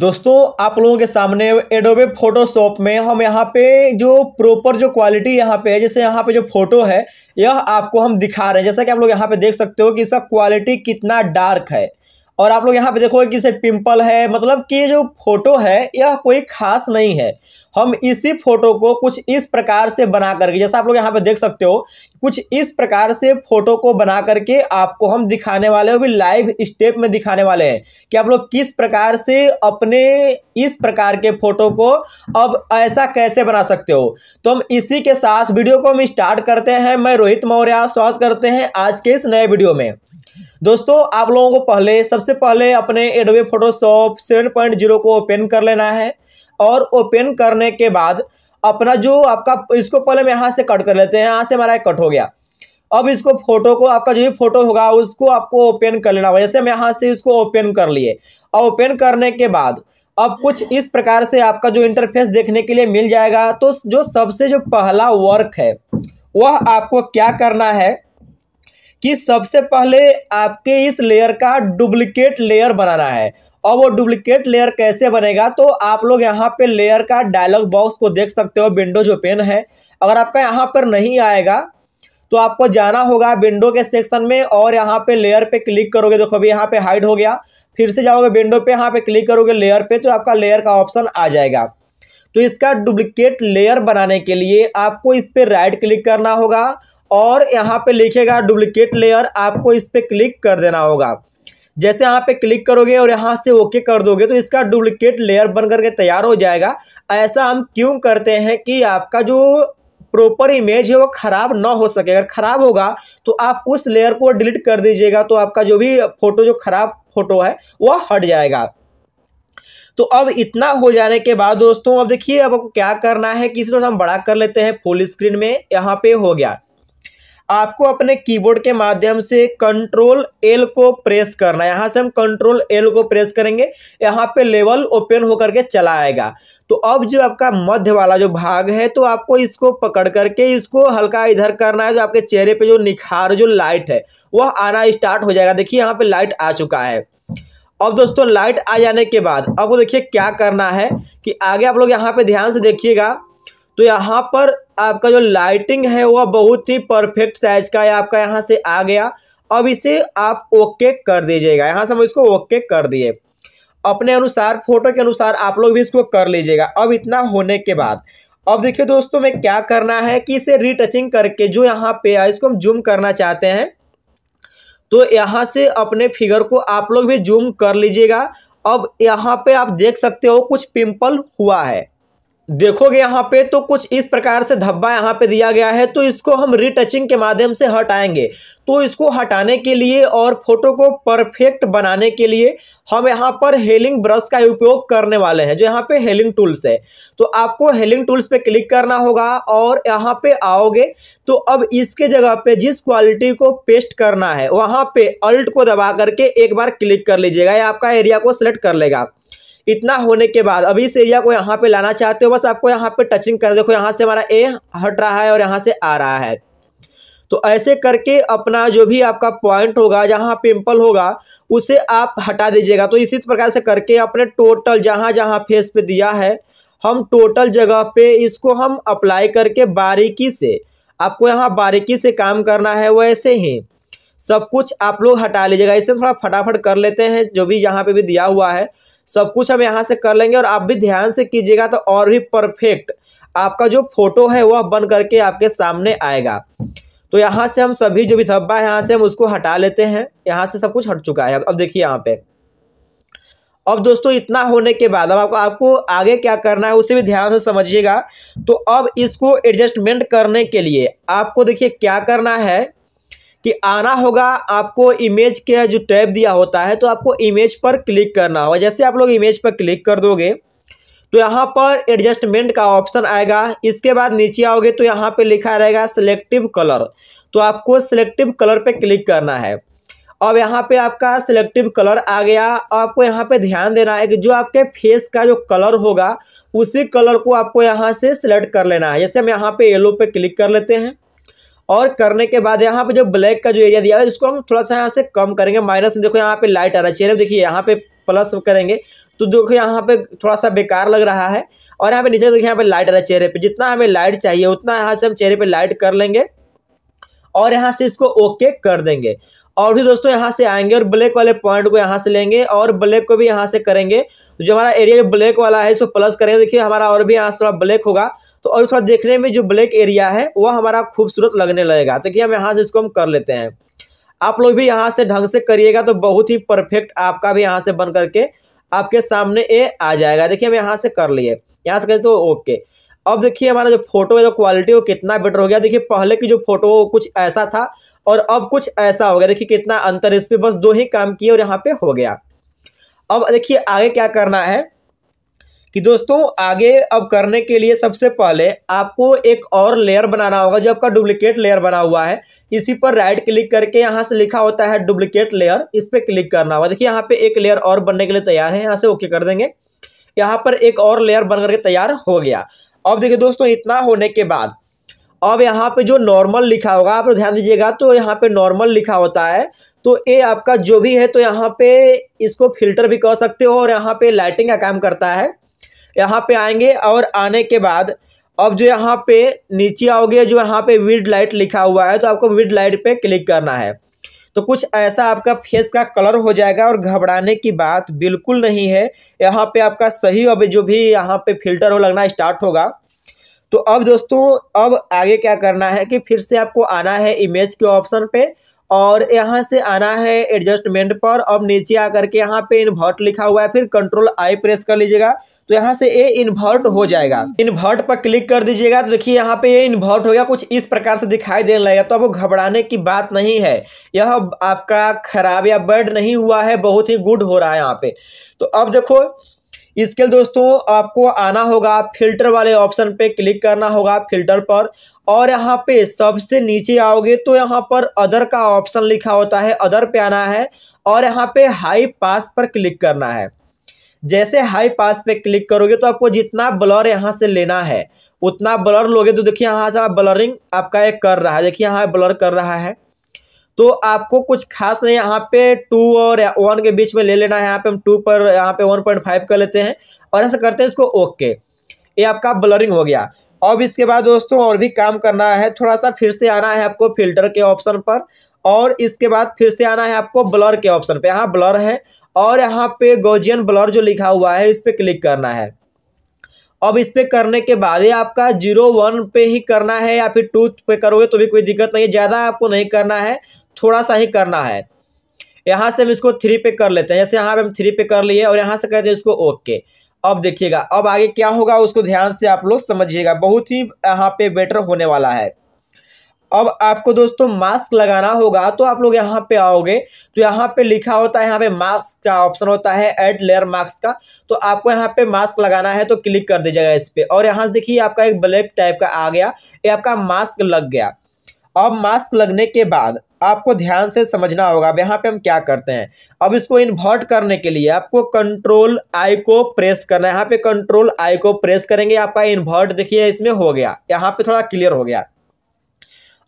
दोस्तों आप लोगों के सामने एडोबे फोटोशॉप में हम यहाँ पे जो प्रॉपर जो क्वालिटी यहाँ पे है जैसे यहाँ पे जो फोटो है यह आपको हम दिखा रहे हैं जैसा कि आप लोग यहाँ पे देख सकते हो कि इसका क्वालिटी कितना डार्क है और आप लोग यहाँ पे देखो कि इसे पिंपल है मतलब कि जो फोटो है यह कोई खास नहीं है हम इसी फोटो को कुछ इस प्रकार से बना करके जैसा आप लोग यहाँ पे देख सकते हो कुछ इस प्रकार से फोटो को बना करके आपको हम दिखाने वाले हैं भी लाइव स्टेप में दिखाने वाले हैं कि आप लोग किस प्रकार से अपने इस प्रकार के फोटो को अब ऐसा कैसे बना सकते हो तो हम इसी के साथ वीडियो को हम स्टार्ट करते हैं मैं रोहित मौर्य स्वागत करते हैं आज के इस नए वीडियो में दोस्तों आप लोगों को पहले सबसे पहले अपने Adobe Photoshop seven point zero को ओपन कर लेना है और ओपन करने के बाद अपना जो आपका इसको पहले हम यहाँ से कट कर लेते हैं यहाँ से हमारा कट हो गया अब इसको फोटो को आपका जो भी फोटो होगा उसको आपको ओपन कर लेना वैसे हम यहाँ से इसको ओपन कर लिए और ओपन करने के बाद अब कुछ इस प्रकार से आपका जो इंटरफेस देखने के लिए मिल जाएगा तो जो सबसे जो पहला वर्क है वह आपको क्या करना है कि सबसे पहले आपके इस लेयर का डुप्लीकेट लेयर बनाना है और वो डुप्लीकेट लेयर कैसे बनेगा तो आप लोग यहाँ पे लेयर का डायलॉग बॉक्स को देख सकते हो विंडो जो पेन है अगर आपका यहाँ पर नहीं आएगा तो आपको जाना होगा विंडो के सेक्शन में और यहाँ पे लेयर पे क्लिक करोगे देखो अभी यहाँ पे हाइड हो गया फिर से जाओगे विंडो पे यहाँ पे क्लिक करोगे लेयर पे तो आपका लेयर का ऑप्शन आ जाएगा तो इसका डुप्लीकेट लेयर बनाने के लिए आपको इस पर राइट क्लिक करना होगा और यहाँ पे लिखेगा डुप्लीकेट लेयर आपको इस पर क्लिक कर देना होगा जैसे यहाँ पे क्लिक करोगे और यहाँ से ओके कर दोगे तो इसका डुप्लीकेट लेयर बन करके तैयार हो जाएगा ऐसा हम क्यों करते हैं कि आपका जो प्रॉपर इमेज है वो ख़राब ना हो सके अगर ख़राब होगा तो आप उस लेयर को डिलीट कर दीजिएगा तो आपका जो भी फ़ोटो जो ख़राब फ़ोटो है वह हट जाएगा तो अब इतना हो जाने के बाद दोस्तों अब देखिए अब आपको क्या करना है किसी तरह हम बड़ा कर लेते हैं फुल स्क्रीन में यहाँ पे हो गया आपको अपने कीबोर्ड के माध्यम से कंट्रोल एल को प्रेस करना है यहाँ से हम कंट्रोल एल को प्रेस करेंगे यहाँ पे लेवल ओपन होकर के चला आएगा तो अब जो आपका मध्य वाला जो भाग है तो आपको इसको पकड़ करके इसको हल्का इधर करना है जो आपके चेहरे पे जो निखार जो लाइट है वह आना स्टार्ट हो जाएगा देखिए यहाँ पे लाइट आ चुका है अब दोस्तों लाइट आ जाने के बाद अब देखिए क्या करना है कि आगे आप लोग यहाँ पे ध्यान से देखिएगा तो यहाँ पर आपका जो लाइटिंग है वह बहुत ही परफेक्ट साइज का है आपका यहाँ से आ गया अब इसे आप ओके कर दीजिएगा यहाँ से हम इसको ओके कर दिए अपने अनुसार फोटो के अनुसार आप लोग भी इसको कर लीजिएगा अब इतना होने के बाद अब देखिए दोस्तों में क्या करना है कि इसे रीटचिंग करके जो यहाँ पे है इसको हम जूम करना चाहते हैं तो यहाँ से अपने फिगर को आप लोग भी जूम कर लीजिएगा अब यहाँ पे आप देख सकते हो कुछ पिंपल हुआ है देखोगे यहाँ पे तो कुछ इस प्रकार से धब्बा यहाँ पे दिया गया है तो इसको हम रिटचिंग के माध्यम से हटाएंगे तो इसको हटाने के लिए और फोटो को परफेक्ट बनाने के लिए हम यहाँ पर हेलिंग ब्रश का उपयोग करने वाले हैं जो यहाँ पे हेलिंग टूल्स है तो आपको हेलिंग टूल्स पे क्लिक करना होगा और यहाँ पे आओगे तो अब इसके जगह पे जिस क्वालिटी को पेस्ट करना है वहाँ पे अल्ट को दबा करके एक बार क्लिक कर लीजिएगा या आपका एरिया को सिलेक्ट कर लेगा आप इतना होने के बाद अभी इस एरिया को यहाँ पे लाना चाहते हो बस आपको यहाँ पे टचिंग कर देखो यहाँ से हमारा ए हट रहा है और यहाँ से आ रहा है तो ऐसे करके अपना जो भी आपका पॉइंट होगा जहाँ पिंपल होगा उसे आप हटा दीजिएगा तो इसी प्रकार से करके अपने टोटल जहाँ जहाँ फेस पे दिया है हम टोटल जगह पे इसको हम अप्लाई करके बारीकी से आपको यहाँ बारीकी से काम करना है वैसे ही सब कुछ आप लोग हटा लीजिएगा इसे थोड़ा फटाफट कर लेते हैं जो भी यहाँ पे भी दिया हुआ है सब कुछ हम यहाँ से कर लेंगे और आप भी ध्यान से कीजिएगा तो और भी परफेक्ट आपका जो फोटो है वह बन करके आपके सामने आएगा तो यहाँ से हम सभी जो भी धब्बा है यहाँ से हम उसको हटा लेते हैं यहाँ से सब कुछ हट चुका है अब देखिए यहाँ पे अब दोस्तों इतना होने के बाद अब आपको आपको आगे क्या करना है उसे भी ध्यान से समझिएगा तो अब इसको एडजस्टमेंट करने के लिए आपको देखिए क्या करना है कि आना होगा आपको इमेज के जो टैब दिया होता है तो आपको इमेज पर क्लिक करना होगा जैसे आप लोग इमेज पर क्लिक कर दोगे तो यहाँ पर एडजस्टमेंट का ऑप्शन आएगा इसके बाद नीचे आओगे तो यहाँ पे लिखा रहेगा सिलेक्टिव कलर तो आपको सिलेक्टिव कलर पे क्लिक करना है अब यहाँ पे आपका सिलेक्टिव कलर आ गया और आपको यहाँ पे ध्यान देना है कि जो आपके फेस का जो कलर होगा उसी कलर को आपको यहाँ से सिलेक्ट कर लेना है जैसे हम यहाँ पे येलो पे क्लिक कर लेते हैं और करने के बाद यहाँ पे जो ब्लैक का जो एरिया दिया है इसको हम थोड़ा सा यहाँ से कम करेंगे माइनस में देखो यहाँ पे लाइट आ रहा है चेहरे देखिए यहाँ पे प्लस करेंगे तो देखो यहाँ पे थोड़ा सा बेकार लग रहा है और यहाँ पे नीचे देखिए यहाँ पे लाइट आ रहा है चेहरे पे जितना हमें लाइट चाहिए उतना यहाँ से हम चेहरे पे लाइट कर लेंगे और यहाँ से इसको ओके कर देंगे और भी दोस्तों यहाँ से आएंगे और ब्लैक वाले पॉइंट को यहाँ से लेंगे और ब्लैक को भी यहाँ से करेंगे जो हमारा एरिया ब्लैक वाला है इसको प्लस करेंगे देखिए हमारा और भी यहाँ से थोड़ा ब्लैक होगा तो और थोड़ा देखने में जो ब्लैक एरिया है वह हमारा खूबसूरत लगने लगेगा तो कि हम यहाँ से इसको हम कर लेते हैं आप लोग भी यहाँ से ढंग से करिएगा तो बहुत ही परफेक्ट आपका भी यहाँ से बन करके आपके सामने ये आ जाएगा देखिए हम यहाँ से कर लिए यहाँ से कर तो ओके अब देखिए हमारा जो फोटो है जो क्वालिटी वो कितना बेटर हो गया देखिए पहले की जो फोटो कुछ ऐसा था और अब कुछ ऐसा हो गया देखिए कितना अंतर इस पर बस दो ही काम किए और यहाँ पे हो गया अब देखिए आगे क्या करना है कि दोस्तों आगे अब करने के लिए सबसे पहले आपको एक और लेयर बनाना होगा जो आपका डुप्लीकेट लेयर बना हुआ है इसी पर राइट क्लिक करके यहाँ से लिखा होता है डुप्लीकेट लेयर इस पर क्लिक करना होगा देखिए यहाँ पे एक लेयर और बनने के लिए तैयार है यहाँ से ओके कर देंगे यहाँ पर एक और लेयर बन करके तैयार हो गया अब देखिए दोस्तों इतना होने के बाद अब यहाँ पे जो नॉर्मल लिखा होगा आप ध्यान दीजिएगा तो यहाँ पे नॉर्मल लिखा होता है तो ये आपका जो भी है तो यहाँ पे इसको फिल्टर भी कर सकते हो और यहाँ पे लाइटिंग का काम करता है यहाँ पे आएंगे और आने के बाद अब जो यहाँ पे नीचे आओगे जो यहाँ पे विड लाइट लिखा हुआ है तो आपको विड लाइट पे क्लिक करना है तो कुछ ऐसा आपका फेस का कलर हो जाएगा और घबराने की बात बिल्कुल नहीं है यहाँ पे आपका सही अब जो भी यहाँ पे फिल्टर हो लगना स्टार्ट होगा तो अब दोस्तों अब आगे क्या करना है कि फिर से आपको आना है इमेज के ऑप्शन पे और यहाँ से आना है एडजस्टमेंट पर अब नीचे आकर के यहाँ पे इन्वर्ट लिखा हुआ है फिर कंट्रोल आई प्रेस कर लीजिएगा तो यहाँ से ये इन्वर्ट हो जाएगा इन्वर्ट पर क्लिक कर दीजिएगा तो देखिए यहाँ पे ये इन्वर्ट हो गया कुछ इस प्रकार से दिखाई देने लगेगा तो अब घबराने की बात नहीं है यह आपका खराब या बर्ड नहीं हुआ है बहुत ही गुड हो रहा है यहाँ पे तो अब देखो इसके लिए दोस्तों आपको आना होगा फिल्टर वाले ऑप्शन पे क्लिक करना होगा फिल्टर पर और यहाँ पे सबसे नीचे आओगे तो यहाँ पर अदर का ऑप्शन लिखा होता है अदर पे आना है और यहाँ पे हाई पास पर क्लिक करना है जैसे हाई पास पे क्लिक करोगे तो आपको जितना ब्लर यहाँ से लेना है उतना ब्लर लोगे तो देखिए यहाँ से ब्लरिंग आपका एक कर रहा है देखिए यहाँ ब्लर कर रहा है तो आपको कुछ खास नहीं यहाँ पे टू और वन के बीच में ले लेना है यहाँ पे हम टू पर यहाँ पे वन पॉइंट फाइव कर लेते हैं और ऐसा करते हैं इसको ओके ये आपका ब्लरिंग हो गया अब इसके बाद दोस्तों और भी काम करना है थोड़ा सा फिर से आना है आपको फिल्टर के ऑप्शन पर और इसके बाद फिर से आना है आपको ब्लर के ऑप्शन पे यहाँ ब्लर है और यहाँ पे गोजियन ब्लर जो लिखा हुआ है इस पर क्लिक करना है अब इस पर करने के बाद ही आपका जीरो वन पे ही करना है या फिर टू पे करोगे तो भी कोई दिक्कत नहीं है ज़्यादा आपको नहीं करना है थोड़ा सा ही करना है यहाँ से हम इसको थ्री पे कर लेते हैं जैसे यहाँ पे हम थ्री पे कर लिए और यहाँ से कहते हैं इसको ओके अब देखिएगा अब आगे क्या होगा उसको ध्यान से आप लोग समझिएगा बहुत ही यहाँ पे बेटर होने वाला है अब आपको दोस्तों मास्क लगाना होगा तो आप लोग यहाँ पे आओगे तो यहाँ पे लिखा होता है यहाँ पे मास्क का ऑप्शन होता है एड लेयर मास्क का तो आपको यहाँ पे मास्क लगाना है तो क्लिक कर दीजिएगा इस पर और यहाँ से देखिए आपका एक ब्लैक टाइप का आ गया ये आपका मास्क लग गया अब मास्क लगने के बाद आपको ध्यान से समझना होगा अब यहाँ पे हम क्या करते हैं अब इसको इन्वर्ट करने के लिए आपको कंट्रोल आई को प्रेस करना है यहाँ पे कंट्रोल आई को प्रेस करेंगे आपका इन्वर्ट देखिए इसमें हो गया यहाँ पे थोड़ा क्लियर हो गया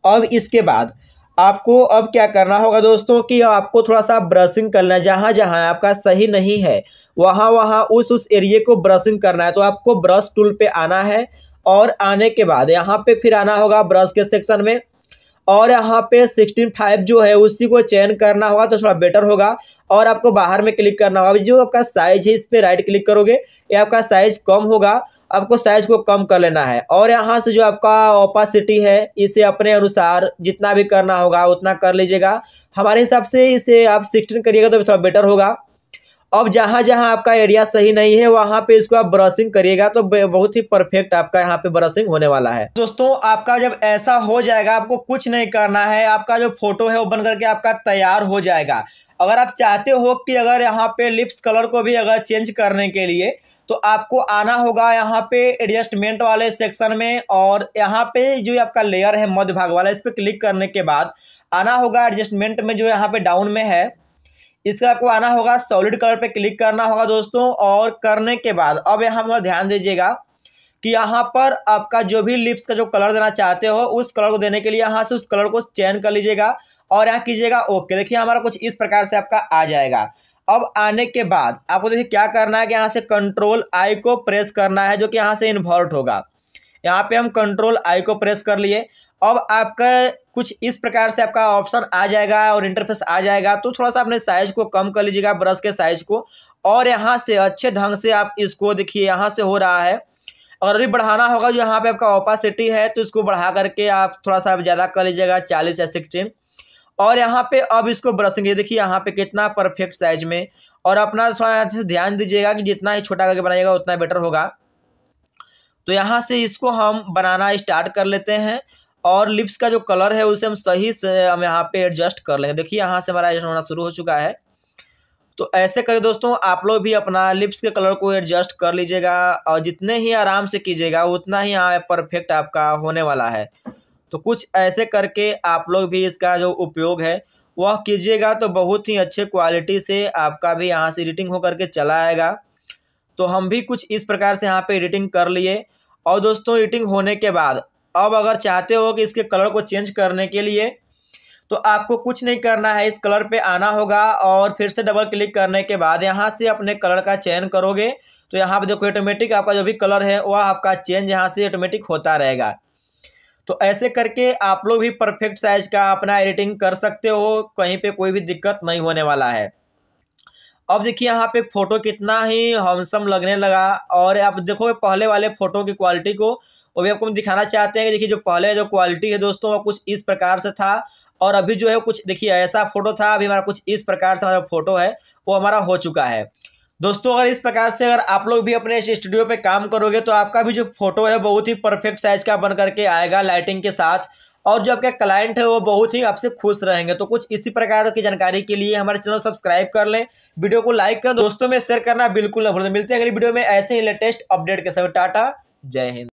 अब इसके बाद आपको अब क्या करना होगा दोस्तों कि आपको थोड़ा सा ब्रशिंग करना है जहाँ जहाँ आपका सही नहीं है वहाँ वहाँ उस उस एरिए को ब्रशिंग करना है तो आपको ब्रश टूल पे आना है और आने के बाद यहाँ पे फिर आना होगा ब्रश के सेक्शन में और यहाँ पे सिक्सटीन फाइव जो है उसी को चयन करना होगा तो थोड़ा बेटर होगा और आपको बाहर में क्लिक करना होगा जो आपका साइज है इस पर राइट क्लिक करोगे ये आपका साइज कम होगा आपको साइज को कम कर लेना है और यहाँ से जो आपका ओपासिटी है इसे अपने अनुसार जितना भी करना होगा उतना कर लीजिएगा हमारे हिसाब से इसे आप सिक्सटीन करिएगा तो थोड़ा बेटर होगा अब जहाँ जहाँ आपका एरिया सही नहीं है वहाँ पे इसको आप ब्रशिंग करिएगा तो बहुत ही परफेक्ट आपका यहाँ पे ब्रशिंग होने वाला है दोस्तों आपका जब ऐसा हो जाएगा आपको कुछ नहीं करना है आपका जो फोटो है वो बन करके आपका तैयार हो जाएगा अगर आप चाहते हो कि अगर यहाँ पे लिप्स कलर को भी अगर चेंज करने के लिए तो आपको आना होगा यहाँ पे एडजस्टमेंट वाले सेक्शन में और यहाँ पे जो आपका लेयर है मध्य भाग वाला इस पर क्लिक करने के बाद आना होगा एडजस्टमेंट में जो यहाँ पे डाउन में है इसका आपको आना होगा सॉलिड कलर पे क्लिक करना होगा दोस्तों और करने के बाद अब यहाँ पर ध्यान दीजिएगा कि यहाँ पर आपका जो भी लिप्स का जो कलर देना चाहते हो उस कलर को देने के लिए यहाँ से उस कलर को चयन कर लीजिएगा और यहाँ कीजिएगा ओके देखिए हमारा कुछ इस प्रकार से आपका आ जाएगा अब आने के बाद आपको देखिए क्या करना है कि यहाँ से कंट्रोल आई को प्रेस करना है जो कि यहाँ से इन्वर्ट होगा यहाँ पे हम कंट्रोल आई को प्रेस कर लिए अब आपका कुछ इस प्रकार से आपका ऑप्शन आ जाएगा और इंटरफेस आ जाएगा तो थोड़ा सा अपने साइज को कम कर लीजिएगा ब्रश के साइज को और यहाँ से अच्छे ढंग से आप इसको देखिए यहाँ से हो रहा है और अभी बढ़ाना होगा जो यहाँ पे आपका ओपासिटी है तो इसको बढ़ा करके आप थोड़ा सा ज़्यादा कर लीजिएगा चालीस या सिक्सटीन और यहाँ पे अब इसको ब्रशेंगे देखिए यहाँ पे कितना परफेक्ट साइज में और अपना थोड़ा अच्छे से ध्यान दीजिएगा कि जितना ही छोटा करके बनाइएगा उतना बेटर होगा तो यहाँ से इसको हम बनाना स्टार्ट कर लेते हैं और लिप्स का जो कलर है उसे हम सही से हम यहाँ पे एडजस्ट कर लेंगे देखिए यहाँ से हमारा एडजस्ट होना शुरू हो चुका है तो ऐसे करें दोस्तों आप लोग भी अपना लिप्स के कलर को एडजस्ट कर लीजिएगा और जितने ही आराम से कीजिएगा उतना ही यहाँ परफेक्ट आपका होने वाला है तो कुछ ऐसे करके आप लोग भी इसका जो उपयोग है वह कीजिएगा तो बहुत ही अच्छे क्वालिटी से आपका भी यहाँ से एडिटिंग होकर के चला आएगा तो हम भी कुछ इस प्रकार से यहाँ पे एडिटिंग कर लिए और दोस्तों एडिटिंग होने के बाद अब अगर चाहते हो कि इसके कलर को चेंज करने के लिए तो आपको कुछ नहीं करना है इस कलर पे आना होगा और फिर से डबल क्लिक करने के बाद यहाँ से अपने कलर का चयन करोगे तो यहाँ पर देखो ऑटोमेटिक आपका जो भी कलर है वह आपका चेंज यहाँ से ऑटोमेटिक होता रहेगा तो ऐसे करके आप लोग भी परफेक्ट साइज का अपना एडिटिंग कर सकते हो कहीं पे कोई भी दिक्कत नहीं होने वाला है अब देखिए यहाँ पे फ़ोटो कितना ही हमसम लगने लगा और आप देखो पहले वाले फ़ोटो की क्वालिटी को वो भी आपको हम दिखाना चाहते हैं कि देखिए जो पहले जो क्वालिटी है दोस्तों वो कुछ इस प्रकार से था और अभी जो है कुछ देखिए ऐसा फ़ोटो था अभी हमारा कुछ इस प्रकार से हमारा फ़ोटो है वो हमारा हो चुका है दोस्तों अगर इस प्रकार से अगर आप लोग भी अपने इस स्टूडियो पे काम करोगे तो आपका भी जो फोटो है बहुत ही परफेक्ट साइज का बन करके आएगा लाइटिंग के साथ और जो आपके क्लाइंट है वो बहुत ही आपसे खुश रहेंगे तो कुछ इसी प्रकार की जानकारी के लिए हमारे चैनल सब्सक्राइब कर लें वीडियो को लाइक करें दोस्तों में शेयर करना बिल्कुल न भूलें मिलते हैं अगली वीडियो में ऐसे ही लेटेस्ट अपडेट के साथ टाटा जय हिंद